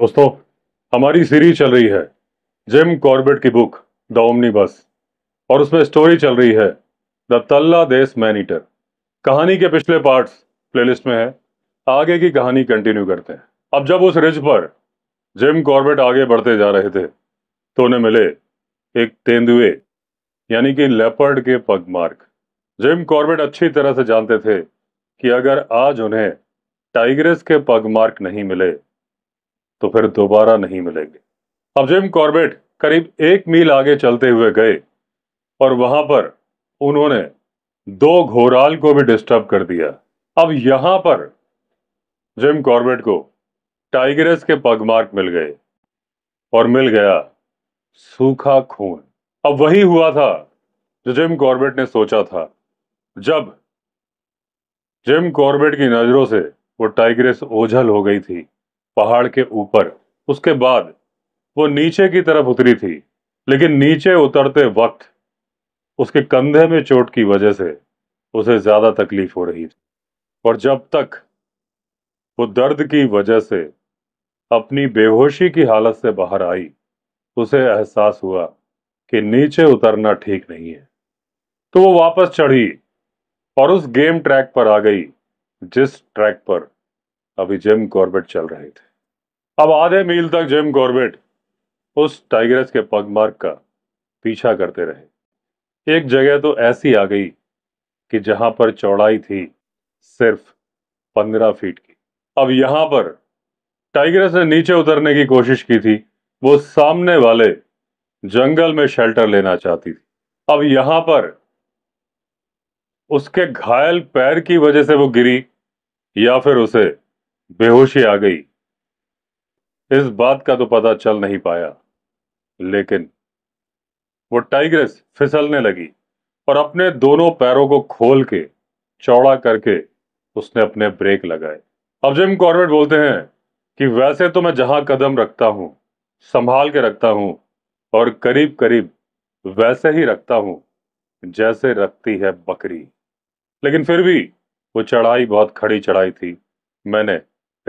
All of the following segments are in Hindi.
दोस्तों हमारी सीरीज चल रही है जिम कॉर्बेट की बुक द ओमनी बस और उसमें स्टोरी चल रही है द तल्ला देश मैन ईटर कहानी के पिछले पार्ट्स प्लेलिस्ट में है आगे की कहानी कंटिन्यू करते हैं अब जब उस रिज पर जिम कॉर्बेट आगे बढ़ते जा रहे थे तो उन्हें मिले एक तेंदुए यानी कि लेपर्ड के पग मार्क जिम कॉर्बेट अच्छी तरह से जानते थे कि अगर आज उन्हें टाइग्रेस के पग मार्क नहीं मिले तो फिर दोबारा नहीं मिलेंगे अब जिम कॉर्बेट करीब एक मील आगे चलते हुए गए और वहां पर उन्होंने दो घोराल को भी डिस्टर्ब कर दिया अब यहां पर जिम कॉर्बेट को टाइगरस के पगमार्क मिल गए और मिल गया सूखा खून अब वही हुआ था जो जिम कॉर्बेट ने सोचा था जब जिम कॉर्बेट की नजरों से वो टाइगरेस ओझल हो गई थी पहाड़ के ऊपर उसके बाद वो नीचे की तरफ उतरी थी लेकिन नीचे उतरते वक्त उसके कंधे में चोट की वजह से उसे ज़्यादा तकलीफ हो रही थी और जब तक वो दर्द की वजह से अपनी बेहोशी की हालत से बाहर आई उसे एहसास हुआ कि नीचे उतरना ठीक नहीं है तो वो वापस चढ़ी और उस गेम ट्रैक पर आ गई जिस ट्रैक पर अभी जिम कॉर्बेट चल रहे थे अब आधे मील तक जिम कॉर्बेट उस टाइगरस के पगमार्ग का पीछा करते रहे एक जगह तो ऐसी आ गई कि जहां पर चौड़ाई थी सिर्फ पंद्रह फीट की अब यहां पर टाइगरस ने नीचे उतरने की कोशिश की थी वो सामने वाले जंगल में शेल्टर लेना चाहती थी अब यहां पर उसके घायल पैर की वजह से वो गिरी या फिर उसे बेहोशी आ गई इस बात का तो पता चल नहीं पाया लेकिन वो टाइग्रेस फिसलने लगी और अपने दोनों पैरों को खोल के चौड़ा करके उसने अपने ब्रेक लगाए अब जिम कॉर्बेट बोलते हैं कि वैसे तो मैं जहां कदम रखता हूं संभाल के रखता हूं और करीब करीब वैसे ही रखता हूं जैसे रखती है बकरी लेकिन फिर भी वो चढ़ाई बहुत खड़ी चढ़ाई थी मैंने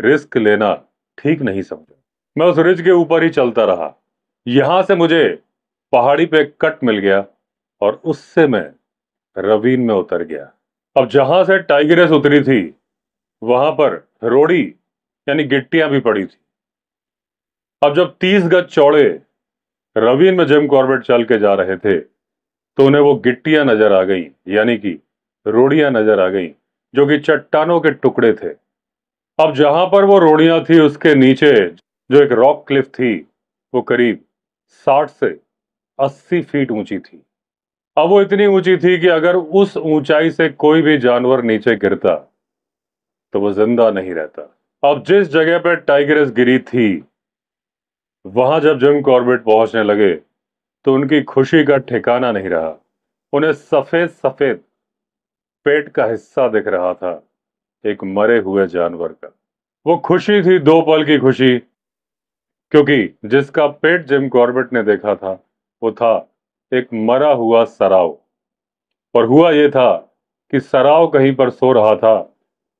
रिस्क लेना ठीक नहीं समझा मैं उस रिज के ऊपर ही चलता रहा यहां से मुझे पहाड़ी पे कट मिल गया और उससे मैं रवीन में उतर गया अब जहां से टाइगरेस उतरी थी वहां पर रोड़ी यानी गिट्टियां भी पड़ी थी अब जब तीस गज चौड़े रवीन में जिम कॉर्बेट चल के जा रहे थे तो उन्हें वो गिट्टियां नजर आ गई यानी कि रोड़ियां नजर आ गई जो कि चट्टानों के टुकड़े थे अब जहां पर वो रोड़ियां थी उसके नीचे जो एक रॉक क्लिफ थी वो करीब 60 से 80 फीट ऊंची थी अब वो इतनी ऊंची थी कि अगर उस ऊंचाई से कोई भी जानवर नीचे गिरता तो वो जिंदा नहीं रहता अब जिस जगह पर टाइगरस गिरी थी वहां जब जिम कॉर्बेट पहुंचने लगे तो उनकी खुशी का ठिकाना नहीं रहा उन्हें सफेद सफेद पेट का हिस्सा दिख रहा था एक मरे हुए जानवर का वो खुशी थी दो पल की खुशी क्योंकि जिसका पेट जिम कॉर्बेट ने देखा था वो था एक मरा हुआ सराव और हुआ ये था कि सराव कहीं पर सो रहा था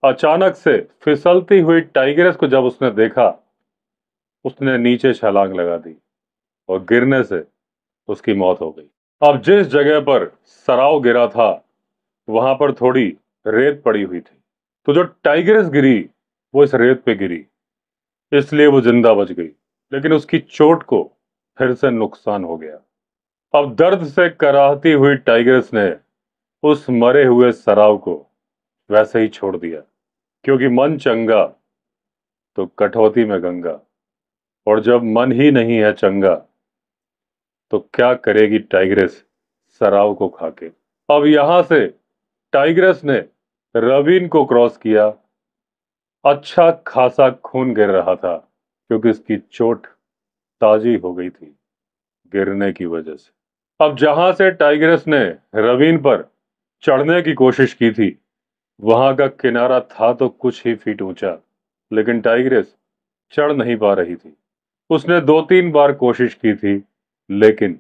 अचानक से फिसलती हुई टाइगरस को जब उसने देखा उसने नीचे छलांग लगा दी और गिरने से उसकी मौत हो गई अब जिस जगह पर सराव गिरा था वहां पर थोड़ी रेत पड़ी हुई थी तो जो टाइगरस गिरी वो इस रेत पे गिरी इसलिए वो जिंदा बच गई लेकिन उसकी चोट को फिर से नुकसान हो गया अब दर्द से कराहती हुई टाइगर्स ने उस मरे हुए सराव को वैसे ही छोड़ दिया क्योंकि मन चंगा तो कठौती में गंगा और जब मन ही नहीं है चंगा तो क्या करेगी टाइग्रेस सराव को खाके अब यहां से टाइग्रेस ने रवीन को क्रॉस किया अच्छा खासा खून गिर रहा था क्योंकि उसकी चोट ताजी हो गई थी गिरने की वजह से अब जहां से टाइग्रेस ने रवीन पर चढ़ने की कोशिश की थी वहां का किनारा था तो कुछ ही फीट ऊंचा लेकिन टाइग्रेस चढ़ नहीं पा रही थी उसने दो तीन बार कोशिश की थी लेकिन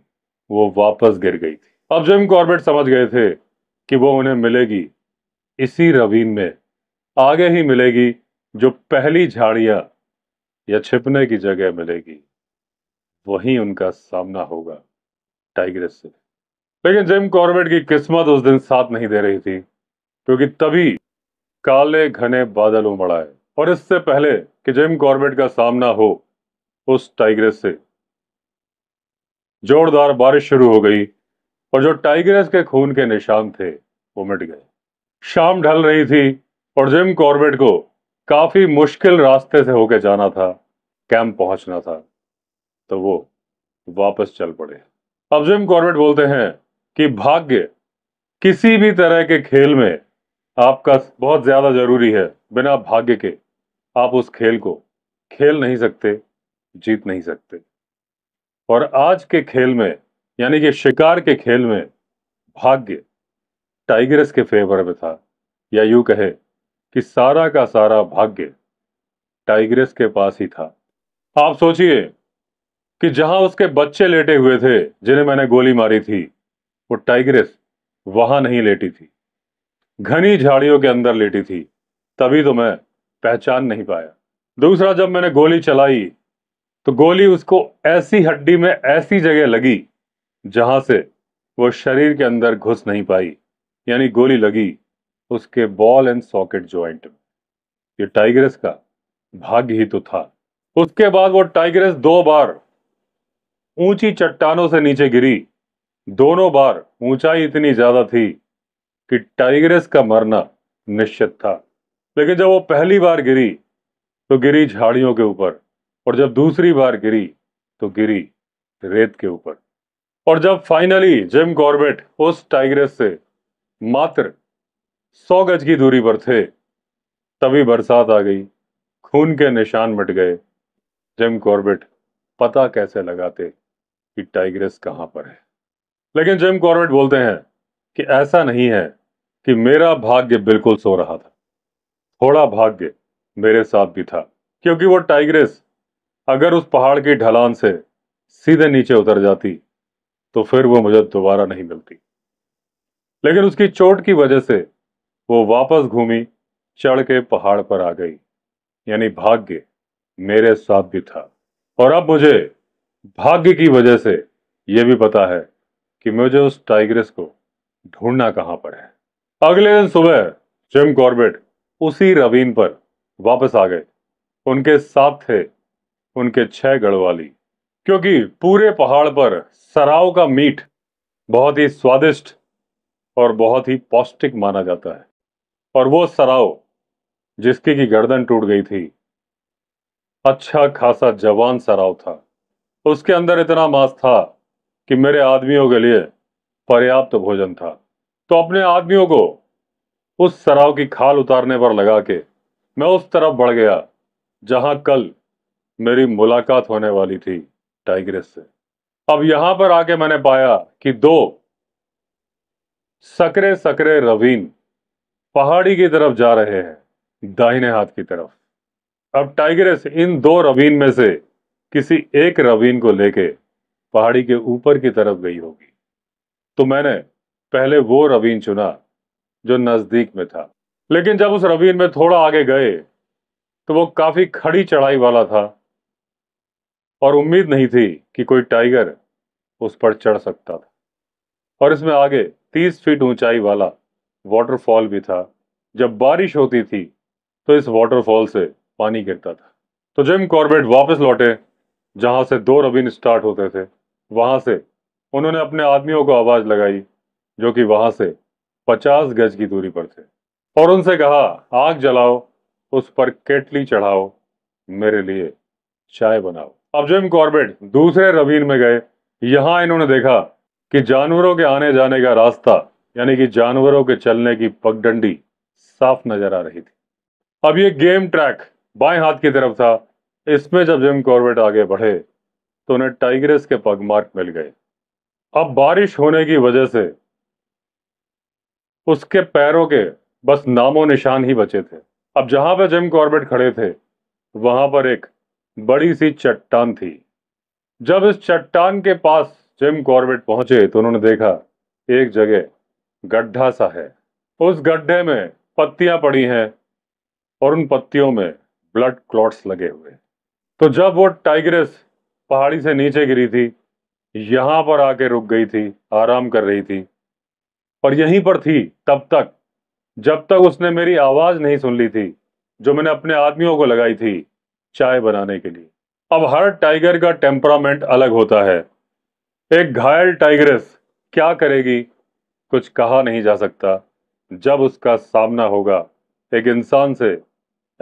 वो वापस गिर गई थी अब जिम कॉर्बेट समझ गए थे कि वो उन्हें मिलेगी इसी रवीन में आगे ही मिलेगी जो पहली झाड़ियां या छिपने की जगह मिलेगी वहीं उनका सामना होगा टाइग्रेस से लेकिन जिम कॉर्बेट की किस्मत उस दिन साथ नहीं दे रही थी क्योंकि तभी काले घने बादल उमड़ और इससे पहले कि जिम कॉर्बेट का सामना हो उस टाइग्रेस से जोरदार बारिश शुरू हो गई और जो टाइग्रेस के खून के निशान थे वो मिट गए शाम ढल रही थी और जिम कॉर्बेट को काफी मुश्किल रास्ते से होके जाना था कैंप पहुंचना था तो वो वापस चल पड़े अब जिम कॉर्बेट बोलते हैं कि भाग्य किसी भी तरह के खेल में आपका बहुत ज्यादा जरूरी है बिना भाग्य के आप उस खेल को खेल नहीं सकते जीत नहीं सकते और आज के खेल में यानी कि शिकार के खेल में भाग्य टाइगरस के फेवर में था या यूं कहे कि सारा का सारा भाग्य टाइग्रेस के पास ही था आप सोचिए कि जहां उसके बच्चे लेटे हुए थे जिन्हें मैंने गोली मारी थी वो टाइग्रेस वहां नहीं लेटी थी घनी झाड़ियों के अंदर लेटी थी तभी तो मैं पहचान नहीं पाया दूसरा जब मैंने गोली चलाई तो गोली उसको ऐसी हड्डी में ऐसी जगह लगी जहां से वो शरीर के अंदर घुस नहीं पाई यानी गोली लगी उसके बॉल एंड सॉकेट ज्वाइंट में ये टाइगरस का भाग्य ही तो था उसके बाद वो टाइगरस दो बार ऊंची चट्टानों से नीचे गिरी दोनों बार ऊंचाई इतनी ज्यादा थी कि टाइगरस का मरना निश्चित था लेकिन जब वो पहली बार गिरी तो गिरी झाड़ियों के ऊपर और जब दूसरी बार गिरी तो गिरी रेत के ऊपर और जब फाइनली जिम कॉर्बेट उस टाइगरस से मात्र सौ गज की दूरी पर थे तभी बरसात आ गई खून के निशान मिट गए जिम कॉर्बेट पता कैसे लगाते कि टाइग्रेस कहाँ पर है लेकिन जिम कॉर्बेट बोलते हैं कि ऐसा नहीं है कि मेरा भाग्य बिल्कुल सो रहा था थोड़ा भाग्य मेरे साथ भी था क्योंकि वो टाइग्रेस अगर उस पहाड़ की ढलान से सीधे नीचे उतर जाती तो फिर वो मुझे दोबारा नहीं मिलती लेकिन उसकी चोट की वजह से वो वापस घूमी चढ़ के पहाड़ पर आ गई यानी भाग्य मेरे साथ भी था और अब मुझे भाग्य की वजह से यह भी पता है कि मुझे उस टाइग्रेस को ढूंढना कहाँ पर है अगले दिन सुबह जिम कॉर्बेट उसी रवीन पर वापस आ गए उनके साथ थे उनके छह गढ़वाली क्योंकि पूरे पहाड़ पर सराव का मीट बहुत ही स्वादिष्ट और बहुत ही पौष्टिक माना जाता है और वो सराव जिसकी की गर्दन टूट गई थी अच्छा खासा जवान सराव था उसके अंदर इतना मांस था कि मेरे आदमियों के लिए पर्याप्त तो भोजन था तो अपने आदमियों को उस सराव की खाल उतारने पर लगा के मैं उस तरफ बढ़ गया जहां कल मेरी मुलाकात होने वाली थी टाइग्रेस से अब यहां पर आके मैंने पाया कि दो सकरे सकरे रवीन पहाड़ी की तरफ जा रहे हैं दाहिने हाथ की तरफ अब टाइगरेस इन दो रवीन में से किसी एक रवीन को लेके पहाड़ी के ऊपर की तरफ गई होगी तो मैंने पहले वो रवीन चुना जो नज़दीक में था लेकिन जब उस रवीन में थोड़ा आगे गए तो वो काफ़ी खड़ी चढ़ाई वाला था और उम्मीद नहीं थी कि कोई टाइगर उस पर चढ़ सकता था और इसमें आगे 30 फीट ऊंचाई वाला वाटरफॉल भी था जब बारिश होती थी तो इस वाटरफॉल से पानी गिरता था तो जिम कॉर्बेट वापस लौटे जहाँ से दो रबीन स्टार्ट होते थे वहाँ से उन्होंने अपने आदमियों को आवाज़ लगाई जो कि वहाँ से पचास गज की दूरी पर थे और उनसे कहा आग जलाओ उस पर केटली चढ़ाओ मेरे लिए चाय बनाओ अब जिम कॉर्बेट दूसरे रबीन में गए यहाँ इन्होंने देखा कि जानवरों के आने जाने का रास्ता यानी कि जानवरों के चलने की पगडंडी साफ नजर आ रही थी अब ये गेम ट्रैक बाएं हाथ की तरफ था इसमें जब जिम कॉर्बेट आगे बढ़े तो उन्हें टाइग्रेस के पग मार्क मिल गए अब बारिश होने की वजह से उसके पैरों के बस नामो निशान ही बचे थे अब जहां पर जिम कॉर्बेट खड़े थे वहां पर एक बड़ी सी चट्टान थी जब इस चट्टान के पास जिम कॉर्बेट पहुंचे तो उन्होंने देखा एक जगह गड्ढा सा है उस गड्ढे में पत्तियां पड़ी हैं और उन पत्तियों में ब्लड क्लॉट्स लगे हुए तो जब वो टाइग्रेस पहाड़ी से नीचे गिरी थी यहाँ पर आके रुक गई थी आराम कर रही थी और यहीं पर थी तब तक जब तक उसने मेरी आवाज़ नहीं सुन ली थी जो मैंने अपने आदमियों को लगाई थी चाय बनाने के लिए अब हर टाइगर का टेम्परामेंट अलग होता है एक घायल टाइग्रेस क्या करेगी कुछ कहा नहीं जा सकता जब उसका सामना होगा एक इंसान से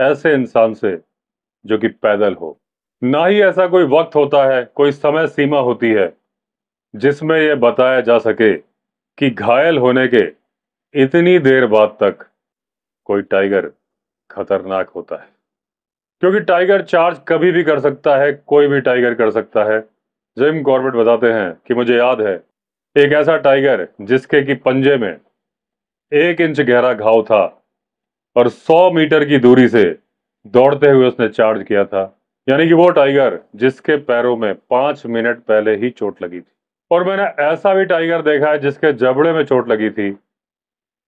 ऐसे इंसान से जो कि पैदल हो ना ही ऐसा कोई वक्त होता है कोई समय सीमा होती है जिसमें यह बताया जा सके कि घायल होने के इतनी देर बाद तक कोई टाइगर खतरनाक होता है क्योंकि टाइगर चार्ज कभी भी कर सकता है कोई भी टाइगर कर सकता है जिम कॉर्बेट बताते हैं कि मुझे याद है एक ऐसा टाइगर जिसके कि पंजे में एक इंच गहरा घाव था और 100 मीटर की दूरी से दौड़ते हुए उसने चार्ज किया था यानी कि वो टाइगर जिसके पैरों में पाँच मिनट पहले ही चोट लगी थी और मैंने ऐसा भी टाइगर देखा है जिसके जबड़े में चोट लगी थी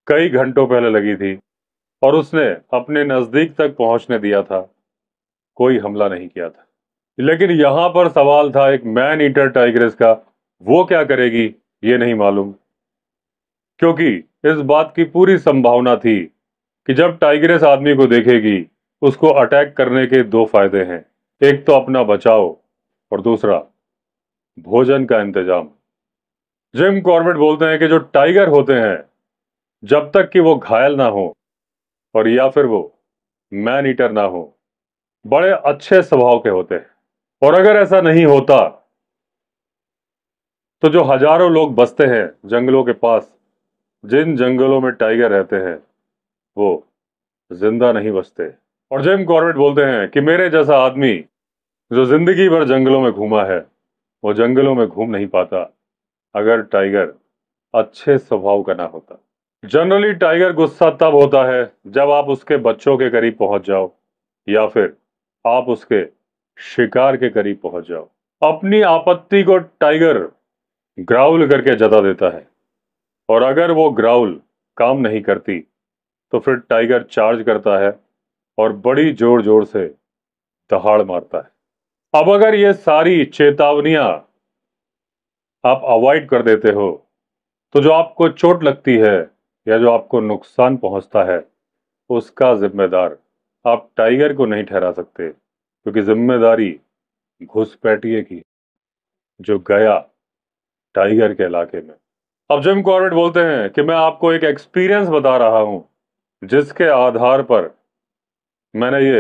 कई घंटों पहले लगी थी और उसने अपने नज़दीक तक पहुंचने दिया था कोई हमला नहीं किया था लेकिन यहाँ पर सवाल था एक मैन ईटर टाइग्रेस का वो क्या करेगी ये नहीं मालूम क्योंकि इस बात की पूरी संभावना थी कि जब टाइगर इस आदमी को देखेगी उसको अटैक करने के दो फायदे हैं एक तो अपना बचाओ और दूसरा भोजन का इंतजाम जिम कॉर्बेट बोलते हैं कि जो टाइगर होते हैं जब तक कि वो घायल ना हो और या फिर वो मैन ईटर ना हो बड़े अच्छे स्वभाव के होते हैं और अगर ऐसा नहीं होता तो जो हजारों लोग बसते हैं जंगलों के पास जिन जंगलों में टाइगर रहते हैं वो जिंदा नहीं बसते और जिम कॉर्बेट बोलते हैं कि मेरे जैसा आदमी जो जिंदगी भर जंगलों में घूमा है वो जंगलों में घूम नहीं पाता अगर टाइगर अच्छे स्वभाव का ना होता जनरली टाइगर गुस्सा तब होता है जब आप उसके बच्चों के करीब पहुंच जाओ या फिर आप उसके शिकार के करीब पहुंच जाओ अपनी आपत्ति को टाइगर ग्राउल करके जता देता है और अगर वो ग्राउल काम नहीं करती तो फिर टाइगर चार्ज करता है और बड़ी जोर जोर से दहाड़ मारता है अब अगर ये सारी चेतावनियां आप अवॉइड कर देते हो तो जो आपको चोट लगती है या जो आपको नुकसान पहुंचता है उसका जिम्मेदार आप टाइगर को नहीं ठहरा सकते क्योंकि जिम्मेदारी घुसपैठिए की जो गया टाइगर के इलाके में अब जिम कॉर्बेट बोलते हैं कि मैं आपको एक एक्सपीरियंस बता रहा हूं जिसके आधार पर मैंने ये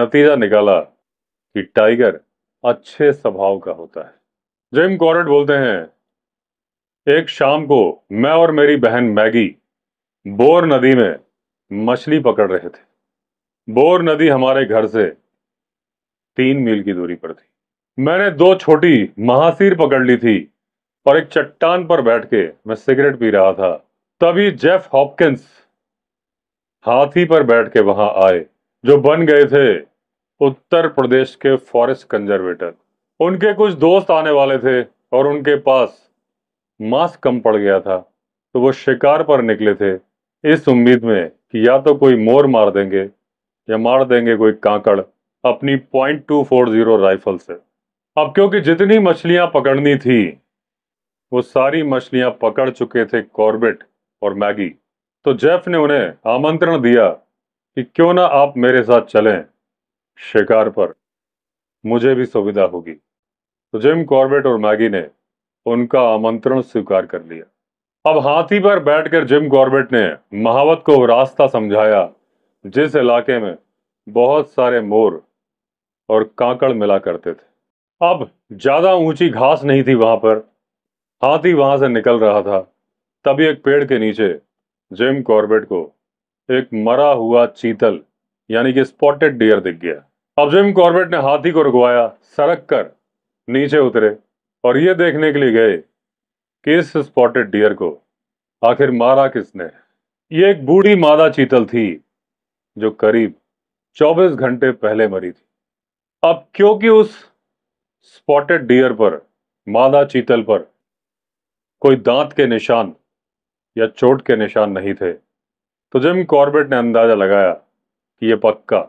नतीजा निकाला कि टाइगर अच्छे स्वभाव का होता है जिम कॉर्बेट बोलते हैं एक शाम को मैं और मेरी बहन मैगी बोर नदी में मछली पकड़ रहे थे बोर नदी हमारे घर से तीन मील की दूरी पर थी मैंने दो छोटी महासीर पकड़ ली थी और एक चट्टान पर बैठ के मैं सिगरेट पी रहा था तभी जेफ हॉपकिंस हाथी पर बैठ के वहां आए जो बन गए थे उत्तर प्रदेश के फॉरेस्ट कंजर्वेटर उनके कुछ दोस्त आने वाले थे और उनके पास मास्क कम पड़ गया था तो वो शिकार पर निकले थे इस उम्मीद में कि या तो कोई मोर मार देंगे या मार देंगे कोई कांकड़ अपनी point two four zero rifle से अब क्योंकि जितनी मछलियां पकड़नी थी वो सारी मछलियां पकड़ चुके थे कॉर्बेट और मैगी तो जेफ ने उन्हें आमंत्रण दिया कि क्यों ना आप मेरे साथ चलें शिकार पर मुझे भी सुविधा होगी तो जिम कॉर्बेट और मैगी ने उनका आमंत्रण स्वीकार कर लिया अब हाथी पर बैठकर जिम कॉर्बेट ने महावत को रास्ता समझाया जिस इलाके में बहुत सारे मोर और कांकड़ मिला करते थे अब ज़्यादा ऊंची घास नहीं थी वहां पर हाथी वहां से निकल रहा था तभी एक पेड़ के नीचे जिम कॉर्बेट को एक मरा हुआ चीतल यानी कि स्पॉटेड डियर दिख गया अब जिम कॉर्बेट ने हाथी को रुकवाया सरक कर नीचे उतरे और ये देखने के लिए गए कि इस स्पॉटेड डियर को आखिर मारा किसने ये एक बूढ़ी मादा चीतल थी जो करीब 24 घंटे पहले मरी थी अब क्योंकि उस स्पॉटेड डियर पर मादा चीतल पर कोई दांत के निशान या चोट के निशान नहीं थे तो जिम कॉर्बेट ने अंदाजा लगाया कि यह पक्का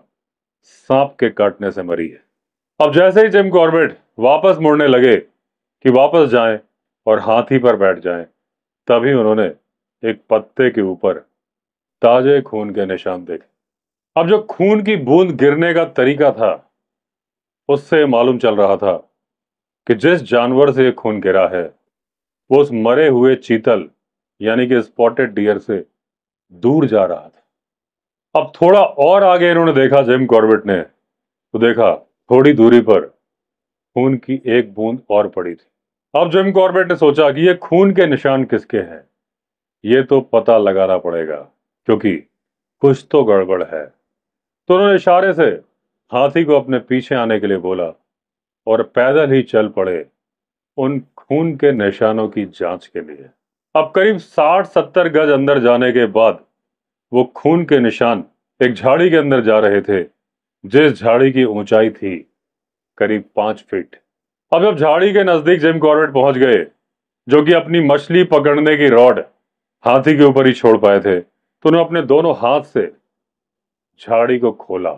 सांप के काटने से मरी है अब जैसे ही जिम कॉर्बेट वापस मुड़ने लगे कि वापस जाएं और हाथी पर बैठ जाएं, तभी उन्होंने एक पत्ते के ऊपर ताजे खून के निशान देखे अब जो खून की बूंद गिरने का तरीका था उससे मालूम चल रहा था कि जिस जानवर से खून गिरा है वो उस मरे हुए चीतल यानी कि स्पॉटेड डियर से दूर जा रहा था अब थोड़ा और आगे इन्होंने देखा जिम कॉर्बेट ने तो देखा थोड़ी दूरी पर खून की एक बूंद और पड़ी थी अब जिम कॉर्बेट ने सोचा कि ये खून के निशान किसके हैं ये तो पता लगाना पड़ेगा क्योंकि कुछ तो गड़बड़ है तो उन्होंने इशारे से हाथी को अपने पीछे आने के लिए बोला और पैदल ही चल पड़े उन खून के निशानों की जांच के लिए अब करीब 60-70 गज अंदर जाने के बाद वो खून के निशान एक झाड़ी के अंदर जा रहे थे जिस झाड़ी की ऊंचाई थी करीब पांच फीट अब जब झाड़ी के नज़दीक जिम कॉर्बेट पहुंच गए जो कि अपनी मछली पकड़ने की रॉड हाथी के ऊपर ही छोड़ पाए थे तो उन्होंने अपने दोनों हाथ से झाड़ी को खोला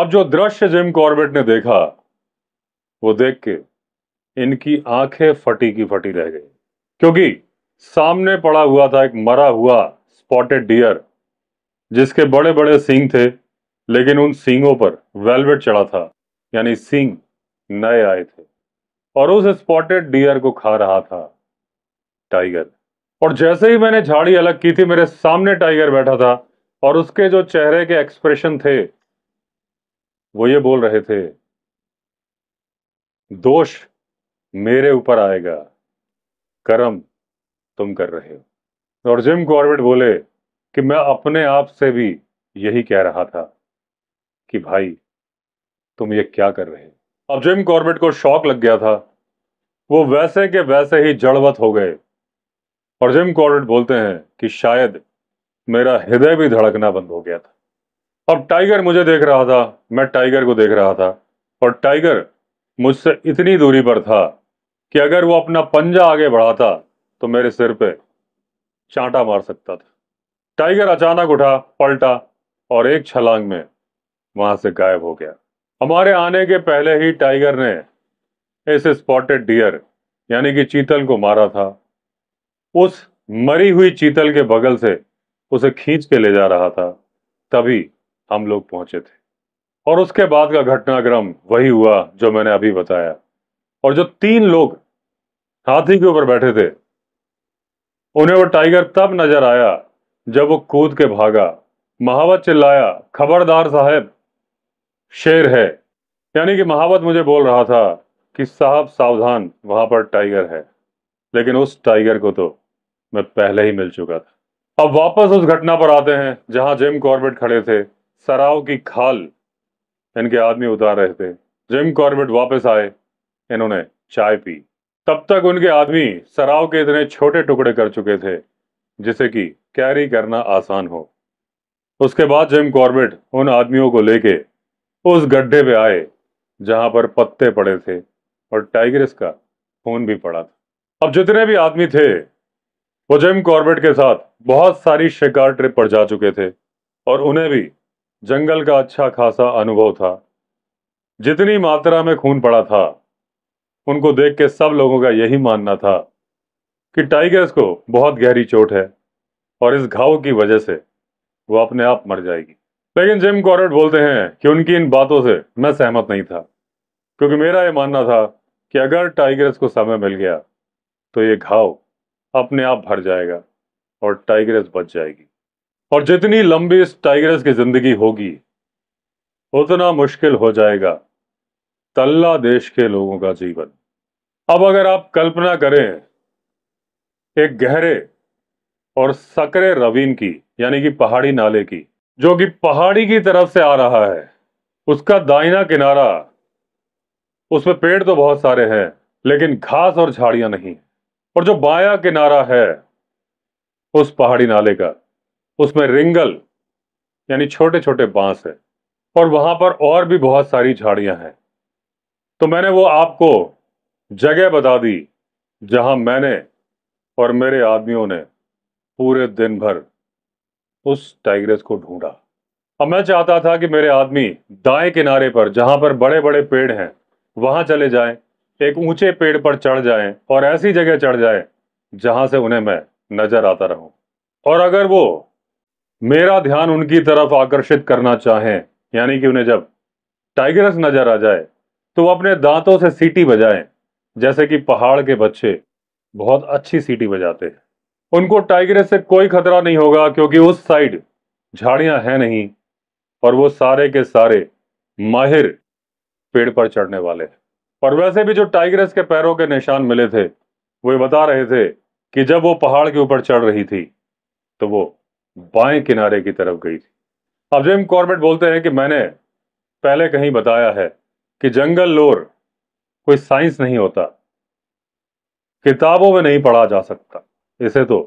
अब जो दृश्य जिम कॉर्बेट ने देखा वो देख के इनकी आंखें फटी की फटी रह गई क्योंकि सामने पड़ा हुआ था एक मरा हुआ स्पॉटेड डियर जिसके बड़े बड़े सींग थे लेकिन उन सींगों पर वेलवेट चढ़ा था यानी सींग नए आए थे और उस स्पॉटेड डियर को खा रहा था टाइगर और जैसे ही मैंने झाड़ी अलग की थी मेरे सामने टाइगर बैठा था और उसके जो चेहरे के एक्सप्रेशन थे वो ये बोल रहे थे दोष मेरे ऊपर आएगा कर्म तुम कर रहे हो और जिम कॉर्बेट बोले कि मैं अपने आप से भी यही कह रहा था कि भाई तुम ये क्या कर रहे हो अब जिम कॉर्बेट को शौक लग गया था वो वैसे के वैसे ही जड़वत हो गए और जिम कॉर्बेट बोलते हैं कि शायद मेरा हृदय भी धड़कना बंद हो गया था अब टाइगर मुझे देख रहा था मैं टाइगर को देख रहा था और टाइगर मुझसे इतनी दूरी पर था कि अगर वो अपना पंजा आगे बढ़ाता तो मेरे सिर पे चांटा मार सकता था टाइगर अचानक उठा पलटा और एक छलांग में वहां से गायब हो गया हमारे आने के पहले ही टाइगर ने इस स्पॉटेड डियर यानी कि चीतल को मारा था उस मरी हुई चीतल के बगल से उसे खींच के ले जा रहा था तभी हम लोग पहुंचे थे और उसके बाद का घटनाक्रम वही हुआ जो मैंने अभी बताया और जो तीन लोग हाथी के ऊपर बैठे थे उन्हें वो टाइगर तब नजर आया जब वो कूद के भागा महावत चिल्लाया खबरदार साहब शेर है यानी कि महावत मुझे बोल रहा था कि साहब सावधान वहां पर टाइगर है लेकिन उस टाइगर को तो मैं पहले ही मिल चुका था अब वापस उस घटना पर आते हैं जहां जिम कॉर्बेट खड़े थे सराव की खाल इनके आदमी उतार रहे थे जिम कॉर्बेट वापस आए इन्होंने चाय पी तब तक उनके आदमी सराव के इतने छोटे टुकड़े कर चुके थे जिसे कि कैरी करना आसान हो उसके बाद जिम कॉर्बेट उन आदमियों को लेके उस गड्ढे पे आए जहां पर पत्ते पड़े थे और टाइगरिस का खून भी पड़ा था अब जितने भी आदमी थे वो जिम कॉर्बेट के साथ बहुत सारी शिकार ट्रिप पर जा चुके थे और उन्हें भी जंगल का अच्छा खासा अनुभव था जितनी मात्रा में खून पड़ा था उनको देख के सब लोगों का यही मानना था कि टाइगर्स को बहुत गहरी चोट है और इस घाव की वजह से वो अपने आप मर जाएगी लेकिन जिम कॉर्ड बोलते हैं कि उनकी इन बातों से मैं सहमत नहीं था क्योंकि मेरा ये मानना था कि अगर टाइगर्स को समय मिल गया तो ये घाव अपने आप भर जाएगा और टाइगर्स बच जाएगी और जितनी लंबी इस टाइगर्स की जिंदगी होगी उतना मुश्किल हो जाएगा तल्ला देश के लोगों का जीवन अब अगर आप कल्पना करें एक गहरे और सकरे रवीन की यानी कि पहाड़ी नाले की जो कि पहाड़ी की तरफ से आ रहा है उसका दाइना किनारा उसमें पेड़ तो बहुत सारे हैं लेकिन घास और झाड़ियां नहीं और जो बाया किनारा है उस पहाड़ी नाले का उसमें रिंगल यानी छोटे छोटे बांस है और वहां पर और भी बहुत सारी झाड़ियां हैं तो मैंने वो आपको जगह बता दी जहां मैंने और मेरे आदमियों ने पूरे दिन भर उस टाइग्रेस को ढूंढा अब मैं चाहता था कि मेरे आदमी दाएं किनारे पर जहां पर बड़े बड़े पेड़ हैं वहां चले जाएं, एक ऊंचे पेड़ पर चढ़ जाएं और ऐसी जगह चढ़ जाएं जहां से उन्हें मैं नजर आता रहूं और अगर वो मेरा ध्यान उनकी तरफ आकर्षित करना चाहें यानी कि उन्हें जब टाइगरस नजर आ जाए तो अपने दांतों से सीटी बजाएं जैसे कि पहाड़ के बच्चे बहुत अच्छी सीटी बजाते हैं उनको टाइगरेस से कोई खतरा नहीं होगा क्योंकि उस साइड झाड़ियां हैं नहीं और वो सारे के सारे माहिर पेड़ पर चढ़ने वाले हैं और वैसे भी जो टाइगरेस के पैरों के निशान मिले थे वो ये बता रहे थे कि जब वो पहाड़ के ऊपर चढ़ रही थी तो वो बाएं किनारे की तरफ गई थी अब जिम कॉर्बेट बोलते हैं कि मैंने पहले कहीं बताया है कि जंगल लोर कोई साइंस नहीं होता किताबों में नहीं पढ़ा जा सकता इसे तो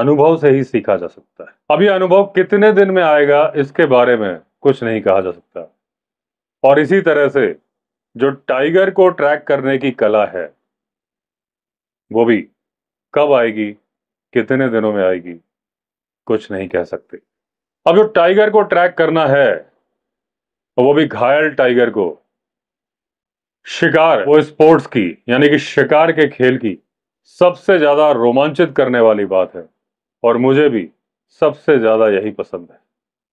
अनुभव से ही सीखा जा सकता है अब यह अनुभव कितने दिन में आएगा इसके बारे में कुछ नहीं कहा जा सकता और इसी तरह से जो टाइगर को ट्रैक करने की कला है वो भी कब आएगी कितने दिनों में आएगी कुछ नहीं कह सकते अब जो टाइगर को ट्रैक करना है वो भी घायल टाइगर को शिकार वो स्पोर्ट्स की यानी कि शिकार के खेल की सबसे ज़्यादा रोमांचित करने वाली बात है और मुझे भी सबसे ज़्यादा यही पसंद है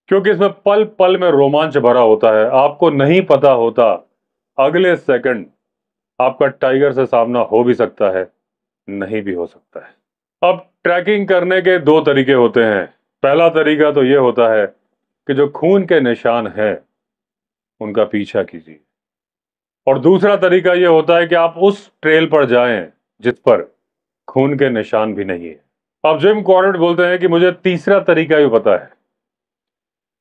क्योंकि इसमें पल पल में रोमांच भरा होता है आपको नहीं पता होता अगले सेकंड आपका टाइगर से सामना हो भी सकता है नहीं भी हो सकता है अब ट्रैकिंग करने के दो तरीके होते हैं पहला तरीका तो ये होता है कि जो खून के निशान हैं उनका पीछा कीजिए और दूसरा तरीका ये होता है कि आप उस ट्रेल पर जाएं जिस पर खून के निशान भी नहीं है अब जिम कॉर्नेट बोलते हैं कि मुझे तीसरा तरीका भी पता है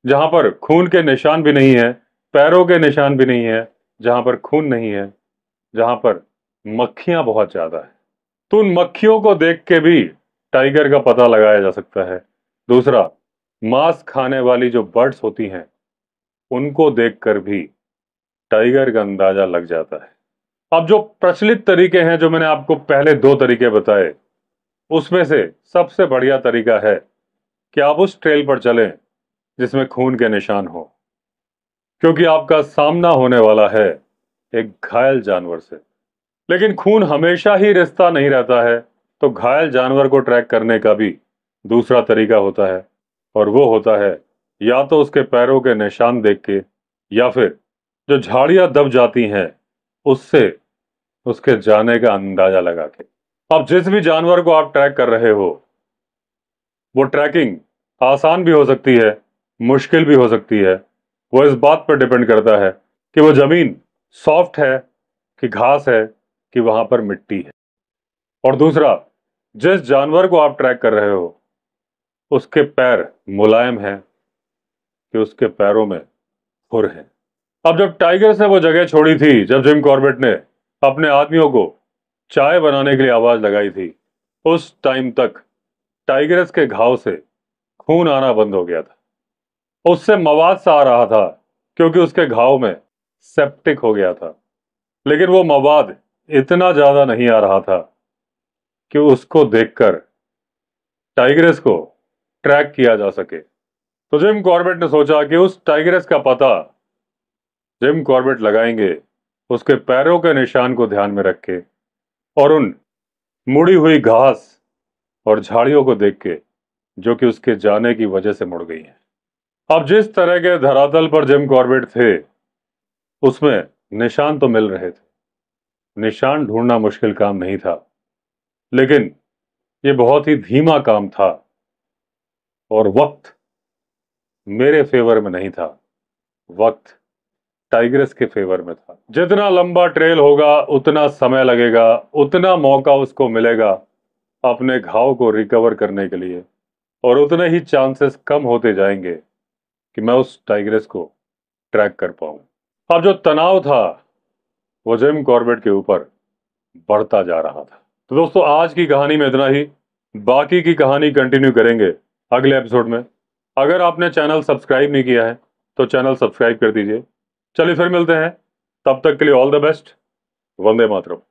जहां पर खून के निशान भी नहीं है पैरों के निशान भी नहीं है जहां पर खून नहीं है जहां पर मक्खियां बहुत ज्यादा है तो उन मक्खियों को देख के भी टाइगर का पता लगाया जा सकता है दूसरा मांस खाने वाली जो बर्ड्स होती हैं उनको देखकर भी टाइगर का अंदाजा लग जाता है अब जो प्रचलित तरीके हैं जो मैंने आपको पहले दो तरीके बताए उसमें से सबसे बढ़िया तरीका है कि आप उस ट्रेल पर चलें जिसमें खून के निशान हो क्योंकि आपका सामना होने वाला है एक घायल जानवर से लेकिन खून हमेशा ही रिश्ता नहीं रहता है तो घायल जानवर को ट्रैक करने का भी दूसरा तरीका होता है और वो होता है या तो उसके पैरों के निशान देख के या फिर जो झाड़ियां दब जाती हैं उससे उसके जाने का अंदाजा लगा के अब जिस भी जानवर को आप ट्रैक कर रहे हो वो ट्रैकिंग आसान भी हो सकती है मुश्किल भी हो सकती है वो इस बात पर डिपेंड करता है कि वो ज़मीन सॉफ्ट है कि घास है कि वहाँ पर मिट्टी है और दूसरा जिस जानवर को आप ट्रैक कर रहे हो उसके पैर मुलायम हैं कि उसके पैरों में फुर हैं अब जब टाइगर्स ने वो जगह छोड़ी थी जब जिम कॉर्बेट ने अपने आदमियों को चाय बनाने के लिए आवाज़ लगाई थी उस टाइम तक टाइगर्स के घाव से खून आना बंद हो गया था उससे मवाद सा आ रहा था क्योंकि उसके घाव में सेप्टिक हो गया था लेकिन वो मवाद इतना ज़्यादा नहीं आ रहा था कि उसको देखकर टाइगरेस को ट्रैक किया जा सके तो जिम कॉर्बेट ने सोचा कि उस टाइगरेस का पता जिम कॉर्बेट लगाएंगे उसके पैरों के निशान को ध्यान में रख के और उन मुड़ी हुई घास और झाड़ियों को देख के जो कि उसके जाने की वजह से मुड़ गई हैं अब जिस तरह के धरातल पर जिम कॉर्बेट थे उसमें निशान तो मिल रहे थे निशान ढूंढना मुश्किल काम नहीं था लेकिन ये बहुत ही धीमा काम था और वक्त मेरे फेवर में नहीं था वक्त टाइग्रेस के फेवर में था जितना लंबा ट्रेल होगा उतना समय लगेगा उतना मौका उसको मिलेगा अपने घाव को रिकवर करने के लिए और उतने ही चांसेस कम होते जाएंगे कि मैं उस टाइग्रेस को ट्रैक कर पाऊँ अब जो तनाव था वो जिम कॉर्बेट के ऊपर बढ़ता जा रहा था तो दोस्तों आज की कहानी में इतना ही बाकी की कहानी कंटिन्यू करेंगे अगले एपिसोड में अगर आपने चैनल सब्सक्राइब नहीं किया है तो चैनल सब्सक्राइब कर दीजिए चलिए फिर मिलते हैं तब तक के लिए ऑल द बेस्ट वंदे मातरम